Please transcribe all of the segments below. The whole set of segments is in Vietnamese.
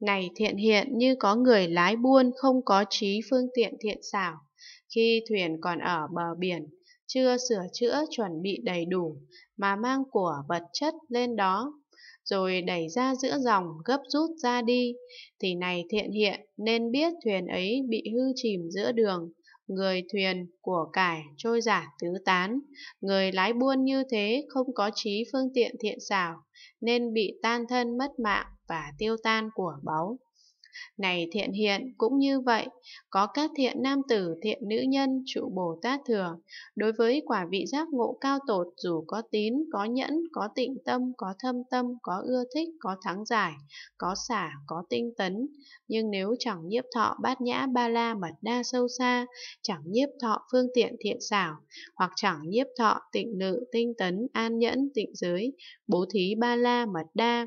Này thiện hiện như có người lái buôn không có trí phương tiện thiện xảo, khi thuyền còn ở bờ biển, chưa sửa chữa chuẩn bị đầy đủ mà mang của vật chất lên đó, rồi đẩy ra giữa dòng gấp rút ra đi, thì này thiện hiện nên biết thuyền ấy bị hư chìm giữa đường, người thuyền, của cải, trôi giả tứ tán. Người lái buôn như thế không có trí phương tiện thiện xảo, nên bị tan thân mất mạng và tiêu tan của báu. Này thiện hiện cũng như vậy, có các thiện nam tử, thiện nữ nhân, trụ Bồ Tát thừa. Đối với quả vị giác ngộ cao tột, dù có tín, có nhẫn, có tịnh tâm, có thâm tâm, có ưa thích, có thắng giải, có xả, có tinh tấn. Nhưng nếu chẳng nhiếp thọ bát nhã ba la mật đa sâu xa, chẳng nhiếp thọ phương tiện thiện xảo, hoặc chẳng nhiếp thọ tịnh nữ, tinh tấn, an nhẫn, tịnh giới, bố thí ba la mật đa,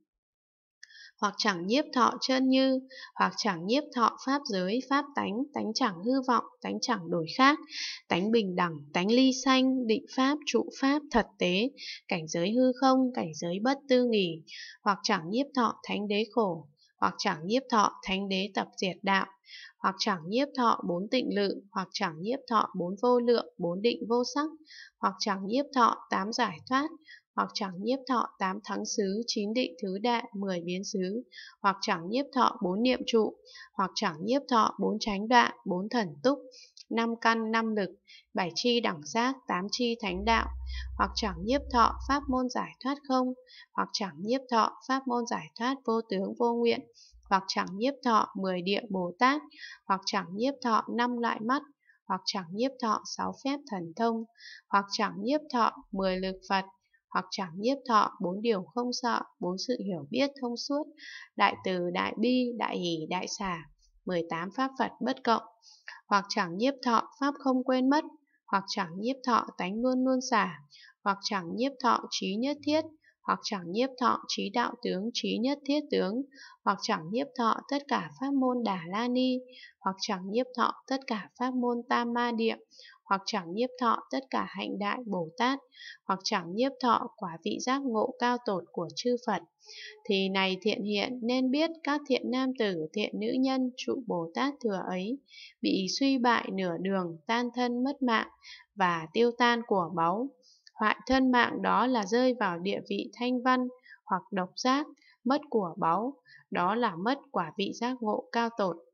hoặc chẳng nhiếp thọ chân như, hoặc chẳng nhiếp thọ pháp giới, pháp tánh, tánh chẳng hư vọng, tánh chẳng đổi khác, tánh bình đẳng, tánh ly sanh, định pháp, trụ pháp, thật tế, cảnh giới hư không, cảnh giới bất tư nghỉ, hoặc chẳng nhiếp thọ thánh đế khổ, hoặc chẳng nhiếp thọ thánh đế tập diệt đạo, hoặc chẳng nhiếp thọ bốn tịnh lự, hoặc chẳng nhiếp thọ bốn vô lượng, bốn định vô sắc, hoặc chẳng nhiếp thọ tám giải thoát, hoặc chẳng nhiếp thọ tám thắng xứ, chín định thứ đại, mười biến xứ, hoặc chẳng nhiếp thọ bốn niệm trụ, hoặc chẳng nhiếp thọ bốn tránh đoạn, bốn thần túc, năm căn năm lực, bảy chi đẳng giác, tám chi thánh đạo, hoặc chẳng nhiếp thọ pháp môn giải thoát không, hoặc chẳng nhiếp thọ pháp môn giải thoát vô tướng vô nguyện, hoặc chẳng nhiếp thọ mười địa Bồ Tát, hoặc chẳng nhiếp thọ năm loại mắt, hoặc chẳng nhiếp thọ sáu phép thần thông, hoặc chẳng nhiếp thọ mười lực Phật, hoặc chẳng nhiếp thọ bốn điều không sợ, bốn sự hiểu biết thông suốt, đại từ đại bi, đại hỷ, đại xả 18 pháp Phật bất cộng, hoặc chẳng nhiếp thọ pháp không quên mất, hoặc chẳng nhiếp thọ tánh luôn luôn xả, hoặc chẳng nhiếp thọ trí nhất thiết, hoặc chẳng nhiếp thọ trí đạo tướng trí nhất thiết tướng, hoặc chẳng nhiếp thọ tất cả pháp môn đà la ni, hoặc chẳng nhiếp thọ tất cả pháp môn tam ma địa, hoặc chẳng nhiếp thọ tất cả hạnh đại Bồ Tát, hoặc chẳng nhiếp thọ quả vị giác ngộ cao tột của chư Phật. Thì này thiện hiện nên biết các thiện nam tử, thiện nữ nhân trụ Bồ Tát thừa ấy, bị suy bại nửa đường, tan thân mất mạng và tiêu tan của máu. Hoại thân mạng đó là rơi vào địa vị thanh văn hoặc độc giác, mất của báu, đó là mất quả vị giác ngộ cao tột.